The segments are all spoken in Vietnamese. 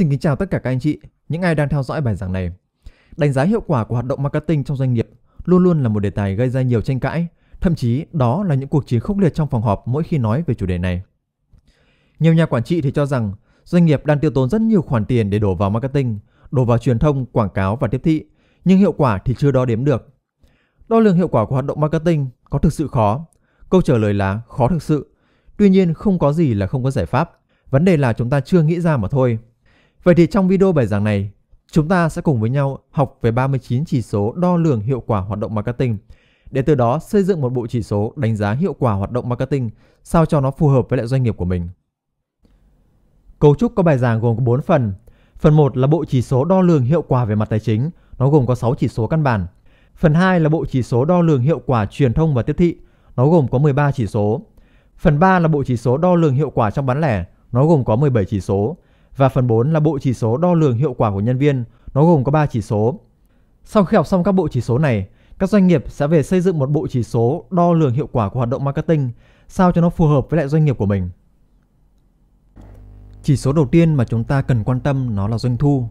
Xin kính chào tất cả các anh chị, những ai đang theo dõi bài giảng này. Đánh giá hiệu quả của hoạt động marketing trong doanh nghiệp luôn luôn là một đề tài gây ra nhiều tranh cãi, thậm chí đó là những cuộc chiến khốc liệt trong phòng họp mỗi khi nói về chủ đề này. Nhiều nhà quản trị thì cho rằng doanh nghiệp đang tiêu tốn rất nhiều khoản tiền để đổ vào marketing, đổ vào truyền thông, quảng cáo và tiếp thị, nhưng hiệu quả thì chưa đo đếm được. Đo lường hiệu quả của hoạt động marketing có thực sự khó? Câu trả lời là khó thực sự. Tuy nhiên không có gì là không có giải pháp, vấn đề là chúng ta chưa nghĩ ra mà thôi. Vậy thì trong video bài giảng này, chúng ta sẽ cùng với nhau học về 39 chỉ số đo lường hiệu quả hoạt động marketing để từ đó xây dựng một bộ chỉ số đánh giá hiệu quả hoạt động marketing sao cho nó phù hợp với lại doanh nghiệp của mình. Cấu trúc của bài giảng gồm có 4 phần. Phần 1 là bộ chỉ số đo lường hiệu quả về mặt tài chính, nó gồm có 6 chỉ số căn bản. Phần 2 là bộ chỉ số đo lường hiệu quả truyền thông và tiếp thị, nó gồm có 13 chỉ số. Phần 3 là bộ chỉ số đo lường hiệu quả trong bán lẻ, nó gồm có 17 chỉ số. Và phần 4 là bộ chỉ số đo lường hiệu quả của nhân viên, nó gồm có 3 chỉ số. Sau khi học xong các bộ chỉ số này, các doanh nghiệp sẽ về xây dựng một bộ chỉ số đo lường hiệu quả của hoạt động marketing sao cho nó phù hợp với lại doanh nghiệp của mình. Chỉ số đầu tiên mà chúng ta cần quan tâm nó là doanh thu.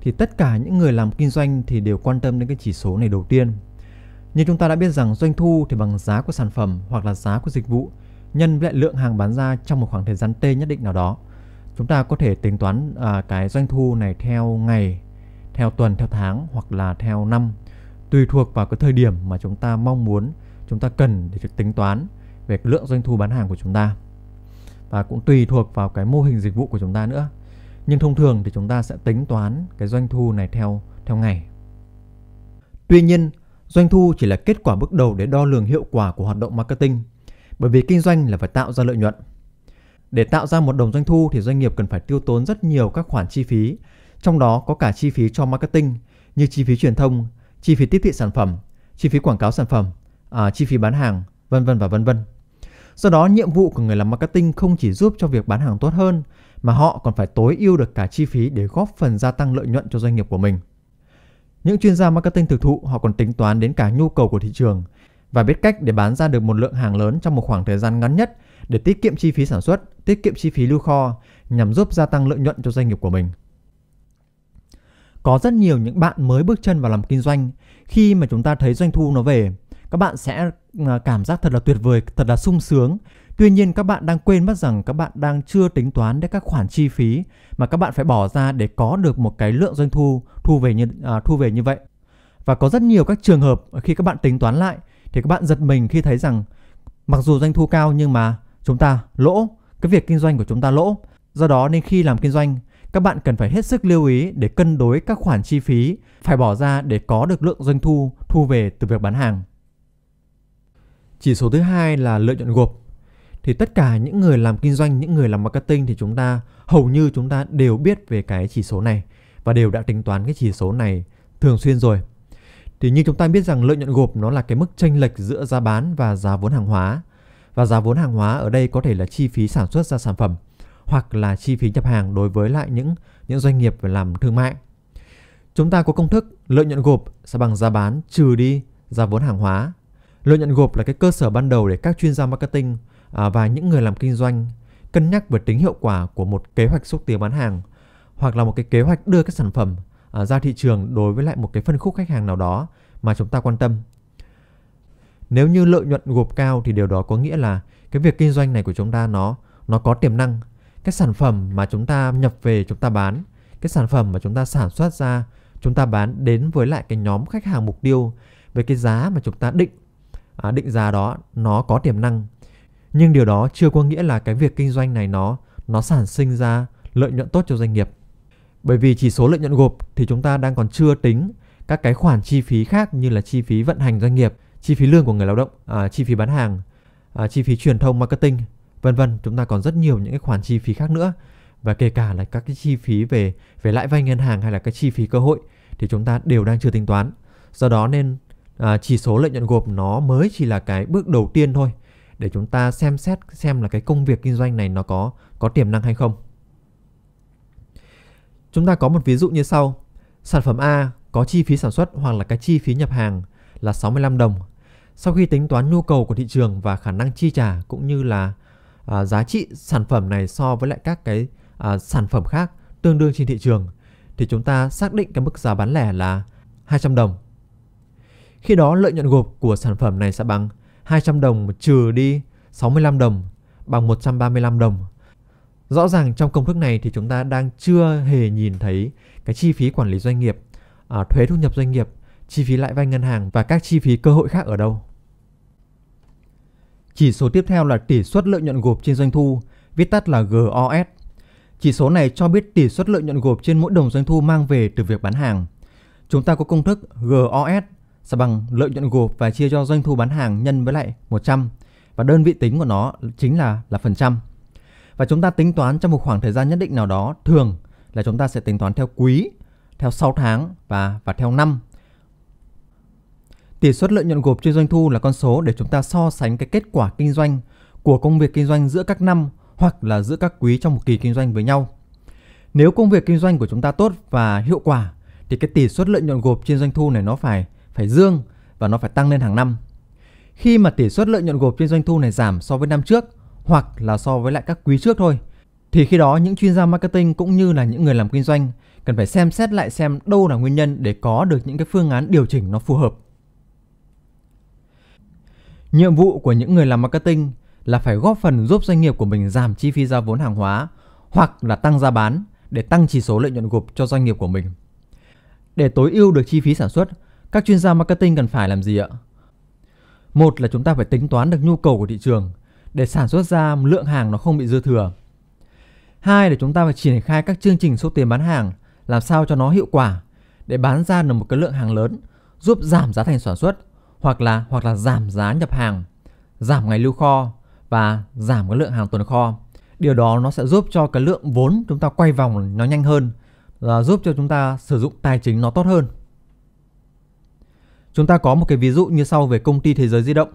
Thì tất cả những người làm kinh doanh thì đều quan tâm đến cái chỉ số này đầu tiên. Như chúng ta đã biết rằng doanh thu thì bằng giá của sản phẩm hoặc là giá của dịch vụ nhân với lại lượng hàng bán ra trong một khoảng thời gian T nhất định nào đó. Chúng ta có thể tính toán à, cái doanh thu này theo ngày, theo tuần, theo tháng hoặc là theo năm tùy thuộc vào cái thời điểm mà chúng ta mong muốn chúng ta cần để được tính toán về cái lượng doanh thu bán hàng của chúng ta và cũng tùy thuộc vào cái mô hình dịch vụ của chúng ta nữa nhưng thông thường thì chúng ta sẽ tính toán cái doanh thu này theo theo ngày tuy nhiên doanh thu chỉ là kết quả bước đầu để đo lường hiệu quả của hoạt động marketing bởi vì kinh doanh là phải tạo ra lợi nhuận để tạo ra một đồng doanh thu thì doanh nghiệp cần phải tiêu tốn rất nhiều các khoản chi phí, trong đó có cả chi phí cho marketing như chi phí truyền thông, chi phí tiếp thị sản phẩm, chi phí quảng cáo sản phẩm, à, chi phí bán hàng, vân vân và vân vân. Do đó, nhiệm vụ của người làm marketing không chỉ giúp cho việc bán hàng tốt hơn mà họ còn phải tối ưu được cả chi phí để góp phần gia tăng lợi nhuận cho doanh nghiệp của mình. Những chuyên gia marketing thực thụ họ còn tính toán đến cả nhu cầu của thị trường và biết cách để bán ra được một lượng hàng lớn trong một khoảng thời gian ngắn nhất để tiết kiệm chi phí sản xuất, tiết kiệm chi phí lưu kho nhằm giúp gia tăng lợi nhuận cho doanh nghiệp của mình. Có rất nhiều những bạn mới bước chân vào làm kinh doanh, khi mà chúng ta thấy doanh thu nó về, các bạn sẽ à, cảm giác thật là tuyệt vời, thật là sung sướng. Tuy nhiên các bạn đang quên mất rằng các bạn đang chưa tính toán đến các khoản chi phí mà các bạn phải bỏ ra để có được một cái lượng doanh thu thu về như à, thu về như vậy. Và có rất nhiều các trường hợp khi các bạn tính toán lại thì các bạn giật mình khi thấy rằng mặc dù doanh thu cao nhưng mà chúng ta lỗ, cái việc kinh doanh của chúng ta lỗ. Do đó nên khi làm kinh doanh, các bạn cần phải hết sức lưu ý để cân đối các khoản chi phí phải bỏ ra để có được lượng doanh thu thu về từ việc bán hàng. Chỉ số thứ hai là lợi nhuận gộp. Thì tất cả những người làm kinh doanh, những người làm marketing thì chúng ta hầu như chúng ta đều biết về cái chỉ số này và đều đã tính toán cái chỉ số này thường xuyên rồi. Thì như chúng ta biết rằng lợi nhuận gộp nó là cái mức chênh lệch giữa giá bán và giá vốn hàng hóa và giá vốn hàng hóa ở đây có thể là chi phí sản xuất ra sản phẩm hoặc là chi phí nhập hàng đối với lại những những doanh nghiệp về làm thương mại. Chúng ta có công thức lợi nhuận gộp sẽ bằng giá bán trừ đi giá vốn hàng hóa. Lợi nhuận gộp là cái cơ sở ban đầu để các chuyên gia marketing à, và những người làm kinh doanh cân nhắc về tính hiệu quả của một kế hoạch xúc tiến bán hàng hoặc là một cái kế hoạch đưa các sản phẩm à, ra thị trường đối với lại một cái phân khúc khách hàng nào đó mà chúng ta quan tâm nếu như lợi nhuận gộp cao thì điều đó có nghĩa là cái việc kinh doanh này của chúng ta nó nó có tiềm năng cái sản phẩm mà chúng ta nhập về chúng ta bán cái sản phẩm mà chúng ta sản xuất ra chúng ta bán đến với lại cái nhóm khách hàng mục tiêu với cái giá mà chúng ta định à, định giá đó nó có tiềm năng nhưng điều đó chưa có nghĩa là cái việc kinh doanh này nó nó sản sinh ra lợi nhuận tốt cho doanh nghiệp bởi vì chỉ số lợi nhuận gộp thì chúng ta đang còn chưa tính các cái khoản chi phí khác như là chi phí vận hành doanh nghiệp chi phí lương của người lao động, à, chi phí bán hàng, à, chi phí truyền thông marketing, vân vân. Chúng ta còn rất nhiều những cái khoản chi phí khác nữa và kể cả là các cái chi phí về về lãi vay ngân hàng hay là cái chi phí cơ hội thì chúng ta đều đang chưa tính toán. Do đó nên à, chỉ số lợi nhuận gộp nó mới chỉ là cái bước đầu tiên thôi để chúng ta xem xét xem là cái công việc kinh doanh này nó có có tiềm năng hay không. Chúng ta có một ví dụ như sau. Sản phẩm A có chi phí sản xuất hoặc là cái chi phí nhập hàng là 65 đồng sau khi tính toán nhu cầu của thị trường và khả năng chi trả cũng như là à, giá trị sản phẩm này so với lại các cái à, sản phẩm khác tương đương trên thị trường thì chúng ta xác định cái mức giá bán lẻ là 200 đồng. Khi đó lợi nhuận gộp của sản phẩm này sẽ bằng 200 đồng trừ đi 65 đồng bằng 135 đồng. Rõ ràng trong công thức này thì chúng ta đang chưa hề nhìn thấy cái chi phí quản lý doanh nghiệp, à, thuế thu nhập doanh nghiệp chi phí lãi vay ngân hàng và các chi phí cơ hội khác ở đâu. Chỉ số tiếp theo là tỷ suất lợi nhuận gộp trên doanh thu, viết tắt là GOS. Chỉ số này cho biết tỷ suất lợi nhuận gộp trên mỗi đồng doanh thu mang về từ việc bán hàng. Chúng ta có công thức GOS sẽ bằng lợi nhuận gộp và chia cho doanh thu bán hàng nhân với lại 100 và đơn vị tính của nó chính là là phần trăm. Và chúng ta tính toán trong một khoảng thời gian nhất định nào đó, thường là chúng ta sẽ tính toán theo quý, theo 6 tháng và và theo năm Tỷ suất lợi nhuận gộp trên doanh thu là con số để chúng ta so sánh cái kết quả kinh doanh của công việc kinh doanh giữa các năm hoặc là giữa các quý trong một kỳ kinh doanh với nhau. Nếu công việc kinh doanh của chúng ta tốt và hiệu quả thì cái tỷ suất lợi nhuận gộp trên doanh thu này nó phải phải dương và nó phải tăng lên hàng năm. Khi mà tỷ suất lợi nhuận gộp trên doanh thu này giảm so với năm trước hoặc là so với lại các quý trước thôi thì khi đó những chuyên gia marketing cũng như là những người làm kinh doanh cần phải xem xét lại xem đâu là nguyên nhân để có được những cái phương án điều chỉnh nó phù hợp. Nhiệm vụ của những người làm marketing là phải góp phần giúp doanh nghiệp của mình giảm chi phí ra vốn hàng hóa hoặc là tăng giá bán để tăng chỉ số lợi nhuận gộp cho doanh nghiệp của mình. Để tối ưu được chi phí sản xuất, các chuyên gia marketing cần phải làm gì ạ? Một là chúng ta phải tính toán được nhu cầu của thị trường để sản xuất ra lượng hàng nó không bị dư thừa. Hai là chúng ta phải triển khai các chương trình xúc tiến bán hàng làm sao cho nó hiệu quả để bán ra được một cái lượng hàng lớn giúp giảm giá thành sản xuất hoặc là hoặc là giảm giá nhập hàng, giảm ngày lưu kho và giảm cái lượng hàng tồn kho. Điều đó nó sẽ giúp cho cái lượng vốn chúng ta quay vòng nó nhanh hơn, và giúp cho chúng ta sử dụng tài chính nó tốt hơn. Chúng ta có một cái ví dụ như sau về công ty thế giới di động.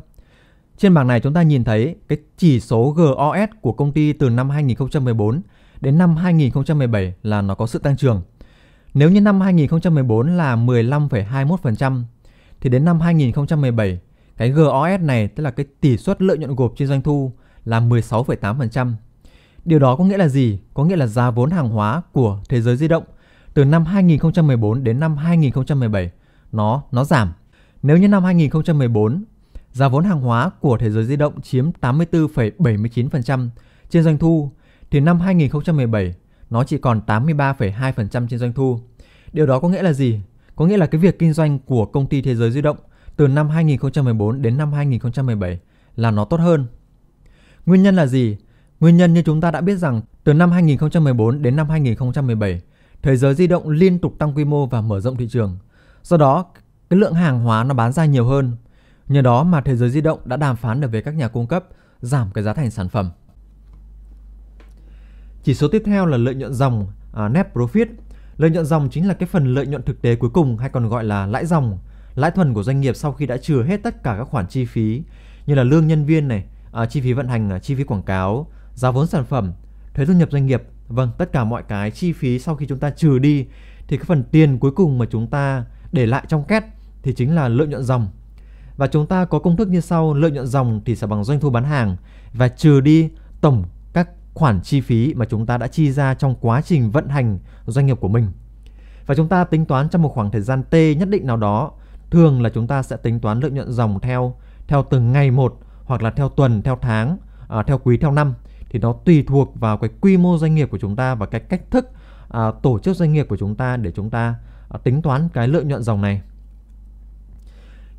Trên bảng này chúng ta nhìn thấy cái chỉ số GOS của công ty từ năm 2014 đến năm 2017 là nó có sự tăng trưởng. Nếu như năm 2014 là 15,21%, thì đến năm 2017, cái GOS này tức là cái tỷ suất lợi nhuận gộp trên doanh thu là 16,8%. Điều đó có nghĩa là gì? Có nghĩa là giá vốn hàng hóa của thế giới di động từ năm 2014 đến năm 2017 nó nó giảm. Nếu như năm 2014 giá vốn hàng hóa của thế giới di động chiếm 84,79% trên doanh thu thì năm 2017 nó chỉ còn 83,2% trên doanh thu. Điều đó có nghĩa là gì? Có nghĩa là cái việc kinh doanh của công ty Thế giới di động từ năm 2014 đến năm 2017 là nó tốt hơn. Nguyên nhân là gì? Nguyên nhân như chúng ta đã biết rằng từ năm 2014 đến năm 2017, thế giới di động liên tục tăng quy mô và mở rộng thị trường. Do đó, cái lượng hàng hóa nó bán ra nhiều hơn. Nhờ đó mà thế giới di động đã đàm phán được với các nhà cung cấp giảm cái giá thành sản phẩm. Chỉ số tiếp theo là lợi nhuận dòng, à, net profit Lợi nhuận dòng chính là cái phần lợi nhuận thực tế cuối cùng hay còn gọi là lãi dòng, lãi thuần của doanh nghiệp sau khi đã trừ hết tất cả các khoản chi phí như là lương nhân viên này, à, chi phí vận hành, à, chi phí quảng cáo, giá vốn sản phẩm, thuế thu nhập doanh nghiệp, vâng, tất cả mọi cái chi phí sau khi chúng ta trừ đi thì cái phần tiền cuối cùng mà chúng ta để lại trong két thì chính là lợi nhuận dòng. Và chúng ta có công thức như sau, lợi nhuận dòng thì sẽ bằng doanh thu bán hàng và trừ đi tổng khoản chi phí mà chúng ta đã chi ra trong quá trình vận hành doanh nghiệp của mình. Và chúng ta tính toán trong một khoảng thời gian T nhất định nào đó, thường là chúng ta sẽ tính toán lợi nhuận dòng theo theo từng ngày một hoặc là theo tuần, theo tháng, à, theo quý, theo năm thì nó tùy thuộc vào cái quy mô doanh nghiệp của chúng ta và cái cách thức à, tổ chức doanh nghiệp của chúng ta để chúng ta à, tính toán cái lợi nhuận dòng này.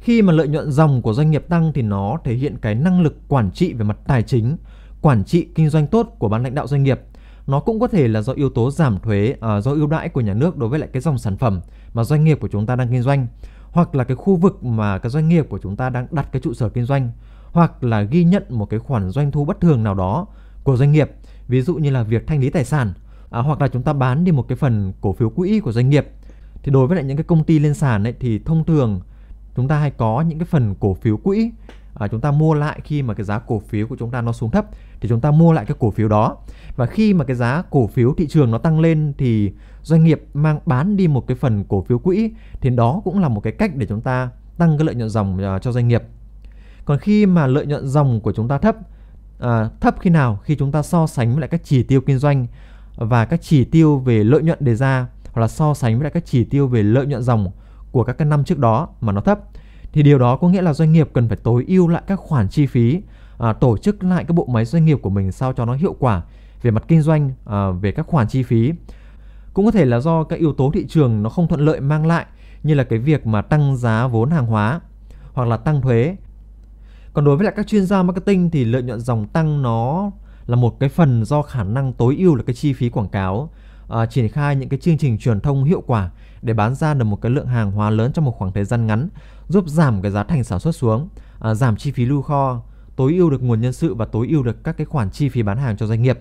Khi mà lợi nhuận dòng của doanh nghiệp tăng thì nó thể hiện cái năng lực quản trị về mặt tài chính quản trị kinh doanh tốt của ban lãnh đạo doanh nghiệp nó cũng có thể là do yếu tố giảm thuế à, do ưu đãi của nhà nước đối với lại cái dòng sản phẩm mà doanh nghiệp của chúng ta đang kinh doanh hoặc là cái khu vực mà cái doanh nghiệp của chúng ta đang đặt cái trụ sở kinh doanh hoặc là ghi nhận một cái khoản doanh thu bất thường nào đó của doanh nghiệp ví dụ như là việc thanh lý tài sản à, hoặc là chúng ta bán đi một cái phần cổ phiếu quỹ của doanh nghiệp thì đối với lại những cái công ty lên sàn ấy thì thông thường chúng ta hay có những cái phần cổ phiếu quỹ à, chúng ta mua lại khi mà cái giá cổ phiếu của chúng ta nó xuống thấp thì chúng ta mua lại cái cổ phiếu đó và khi mà cái giá cổ phiếu thị trường nó tăng lên thì doanh nghiệp mang bán đi một cái phần cổ phiếu quỹ thì đó cũng là một cái cách để chúng ta tăng cái lợi nhuận dòng à, cho doanh nghiệp còn khi mà lợi nhuận dòng của chúng ta thấp à, thấp khi nào khi chúng ta so sánh với lại các chỉ tiêu kinh doanh và các chỉ tiêu về lợi nhuận đề ra hoặc là so sánh với lại các chỉ tiêu về lợi nhuận dòng của các cái năm trước đó mà nó thấp thì điều đó có nghĩa là doanh nghiệp cần phải tối ưu lại các khoản chi phí à, tổ chức lại cái bộ máy doanh nghiệp của mình sao cho nó hiệu quả về mặt kinh doanh à, về các khoản chi phí cũng có thể là do các yếu tố thị trường nó không thuận lợi mang lại như là cái việc mà tăng giá vốn hàng hóa hoặc là tăng thuế còn đối với lại các chuyên gia marketing thì lợi nhuận dòng tăng nó là một cái phần do khả năng tối ưu là cái chi phí quảng cáo à, triển khai những cái chương trình truyền thông hiệu quả để bán ra được một cái lượng hàng hóa lớn trong một khoảng thời gian ngắn, giúp giảm cái giá thành sản xuất xuống, à, giảm chi phí lưu kho, tối ưu được nguồn nhân sự và tối ưu được các cái khoản chi phí bán hàng cho doanh nghiệp.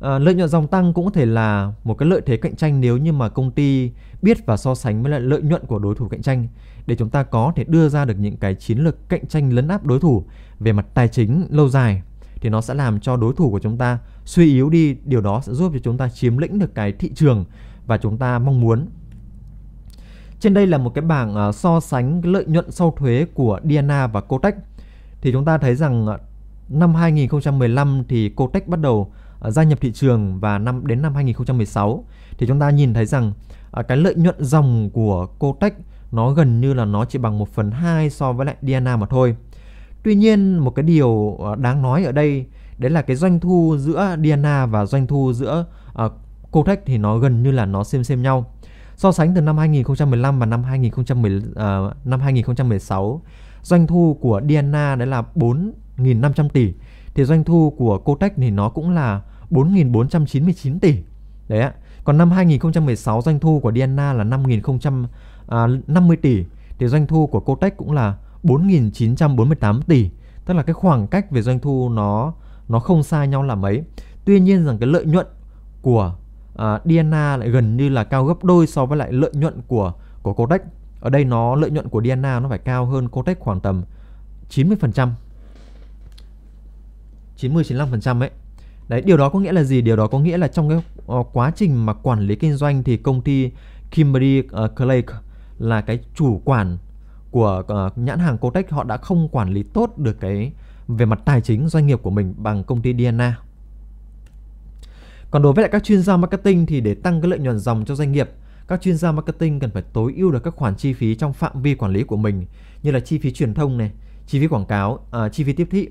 À, lợi nhuận dòng tăng cũng có thể là một cái lợi thế cạnh tranh nếu như mà công ty biết và so sánh với lại lợi nhuận của đối thủ cạnh tranh để chúng ta có thể đưa ra được những cái chiến lược cạnh tranh lấn áp đối thủ về mặt tài chính lâu dài thì nó sẽ làm cho đối thủ của chúng ta suy yếu đi điều đó sẽ giúp cho chúng ta chiếm lĩnh được cái thị trường và chúng ta mong muốn trên đây là một cái bảng à, so sánh lợi nhuận sau thuế của Diana và Kotech thì chúng ta thấy rằng à, năm 2015 thì Kotech bắt đầu à, gia nhập thị trường và năm đến năm 2016 thì chúng ta nhìn thấy rằng cái lợi nhuận dòng của Kotech nó gần như là nó chỉ bằng 1 phần 2 so với lại Diana mà thôi. Tuy nhiên một cái điều đáng nói ở đây đấy là cái doanh thu giữa Diana và doanh thu giữa uh, thì nó gần như là nó xem xem nhau so sánh từ năm 2015 và năm 2010 uh, ờ, năm 2016 doanh thu của Diana đấy là 4.500 tỷ thì doanh thu của Kotech thì nó cũng là 4.499 tỷ đấy ạ còn năm 2016 doanh thu của Diana là 5.050 à, tỷ thì doanh thu của Kotech cũng là 4.948 tỷ tức là cái khoảng cách về doanh thu nó nó không xa nhau là mấy tuy nhiên rằng cái lợi nhuận của à, Diana lại gần như là cao gấp đôi so với lại lợi nhuận của của Cotex ở đây nó lợi nhuận của DNA nó phải cao hơn Cotex khoảng tầm 90% 90 95% ấy đấy điều đó có nghĩa là gì điều đó có nghĩa là trong cái uh, quá trình mà quản lý kinh doanh thì công ty Kimberly uh, ờ, Clark là cái chủ quản của uh, nhãn hàng Cotex họ đã không quản lý tốt được cái về mặt tài chính doanh nghiệp của mình bằng công ty DNA. Còn đối với lại các chuyên gia marketing thì để tăng cái lợi nhuận dòng cho doanh nghiệp, các chuyên gia marketing cần phải tối ưu được các khoản chi phí trong phạm vi quản lý của mình như là chi phí truyền thông này, chi phí quảng cáo, à, chi phí tiếp thị,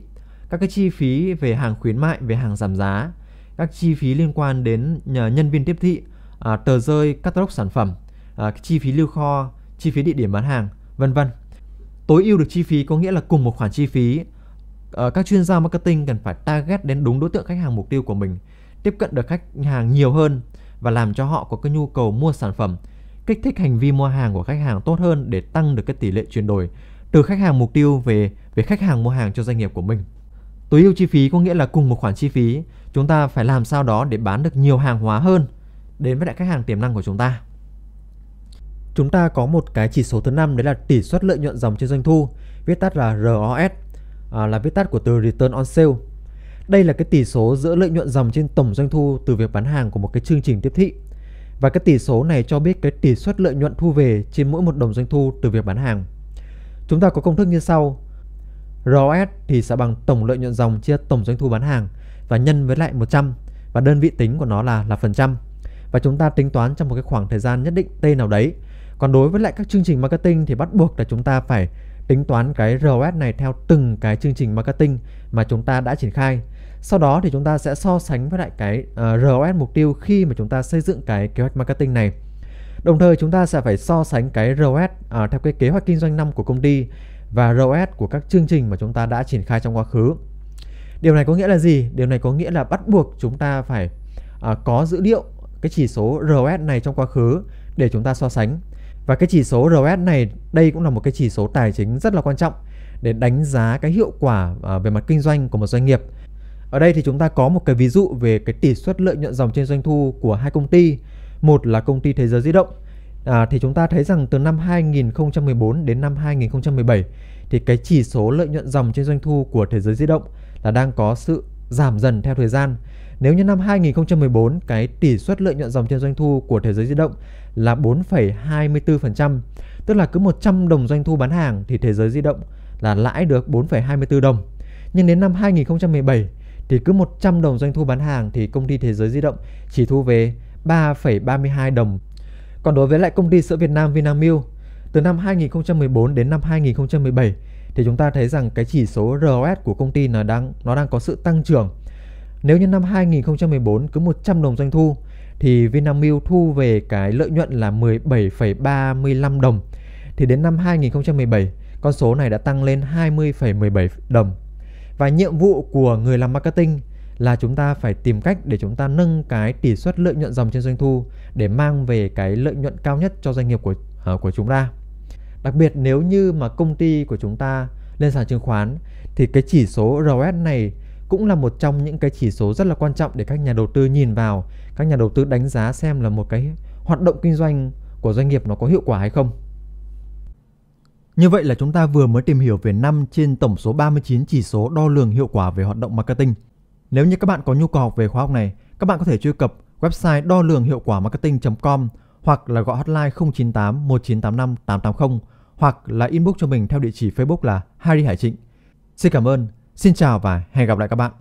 các cái chi phí về hàng khuyến mại, về hàng giảm giá, các chi phí liên quan đến nhân viên tiếp thị, à, tờ rơi, catalog sản phẩm, à, chi phí lưu kho, chi phí địa điểm bán hàng, vân vân. Tối ưu được chi phí có nghĩa là cùng một khoản chi phí Ờ, các chuyên gia marketing cần phải target đến đúng đối tượng khách hàng mục tiêu của mình, tiếp cận được khách hàng nhiều hơn và làm cho họ có cái nhu cầu mua sản phẩm, kích thích hành vi mua hàng của khách hàng tốt hơn để tăng được cái tỷ lệ chuyển đổi từ khách hàng mục tiêu về về khách hàng mua hàng cho doanh nghiệp của mình. Tối ưu chi phí có nghĩa là cùng một khoản chi phí, chúng ta phải làm sao đó để bán được nhiều hàng hóa hơn đến với lại khách hàng tiềm năng của chúng ta. Chúng ta có một cái chỉ số thứ năm đấy là tỷ suất lợi nhuận dòng trên doanh thu, viết tắt là ROS à, là viết tắt của từ Return on Sale. Đây là cái tỷ số giữa lợi nhuận dòng trên tổng doanh thu từ việc bán hàng của một cái chương trình tiếp thị. Và cái tỷ số này cho biết cái tỷ suất lợi nhuận thu về trên mỗi một đồng doanh thu từ việc bán hàng. Chúng ta có công thức như sau. ROS thì sẽ bằng tổng lợi nhuận dòng chia tổng doanh thu bán hàng và nhân với lại 100 và đơn vị tính của nó là là phần trăm. Và chúng ta tính toán trong một cái khoảng thời gian nhất định T nào đấy. Còn đối với lại các chương trình marketing thì bắt buộc là chúng ta phải tính toán cái ROAS này theo từng cái chương trình marketing mà chúng ta đã triển khai. Sau đó thì chúng ta sẽ so sánh với lại cái uh, ờ, ROAS mục tiêu khi mà chúng ta xây dựng cái kế hoạch marketing này. Đồng thời chúng ta sẽ phải so sánh cái ROAS uh, ờ, theo cái kế hoạch kinh doanh năm của công ty và ROAS của các chương trình mà chúng ta đã triển khai trong quá khứ. Điều này có nghĩa là gì? Điều này có nghĩa là bắt buộc chúng ta phải uh, có dữ liệu cái chỉ số ROAS này trong quá khứ để chúng ta so sánh và cái chỉ số ROS này, đây cũng là một cái chỉ số tài chính rất là quan trọng để đánh giá cái hiệu quả à, về mặt kinh doanh của một doanh nghiệp. Ở đây thì chúng ta có một cái ví dụ về cái tỷ suất lợi nhuận dòng trên doanh thu của hai công ty. Một là công ty Thế giới di động. À, thì chúng ta thấy rằng từ năm 2014 đến năm 2017 thì cái chỉ số lợi nhuận dòng trên doanh thu của Thế giới di động là đang có sự giảm dần theo thời gian. Nếu như năm 2014 cái tỷ suất lợi nhuận dòng trên doanh thu của thế giới di động là 4,24%, tức là cứ 100 đồng doanh thu bán hàng thì thế giới di động là lãi được 4,24 đồng. Nhưng đến năm 2017 thì cứ 100 đồng doanh thu bán hàng thì công ty thế giới di động chỉ thu về 3,32 đồng. Còn đối với lại công ty sữa Việt Nam Vinamilk, từ năm 2014 đến năm 2017 thì chúng ta thấy rằng cái chỉ số ROS của công ty là đang nó đang có sự tăng trưởng. Nếu như năm 2014 cứ 100 đồng doanh thu thì Vinamilk thu về cái lợi nhuận là 17,35 đồng thì đến năm 2017 con số này đã tăng lên 20,17 đồng. Và nhiệm vụ của người làm marketing là chúng ta phải tìm cách để chúng ta nâng cái tỷ suất lợi nhuận dòng trên doanh thu để mang về cái lợi nhuận cao nhất cho doanh nghiệp của uh, của chúng ta. Đặc biệt nếu như mà công ty của chúng ta lên sàn chứng khoán thì cái chỉ số ROS này cũng là một trong những cái chỉ số rất là quan trọng để các nhà đầu tư nhìn vào, các nhà đầu tư đánh giá xem là một cái hoạt động kinh doanh của doanh nghiệp nó có hiệu quả hay không. Như vậy là chúng ta vừa mới tìm hiểu về 5 trên tổng số 39 chỉ số đo lường hiệu quả về hoạt động marketing. Nếu như các bạn có nhu cầu học về khóa học này, các bạn có thể truy cập website đo lường hiệu quả marketing.com hoặc là gọi hotline 098 1985 880 hoặc là inbox cho mình theo địa chỉ Facebook là Harry Hải Trịnh. Xin cảm ơn, xin chào và hẹn gặp lại các bạn.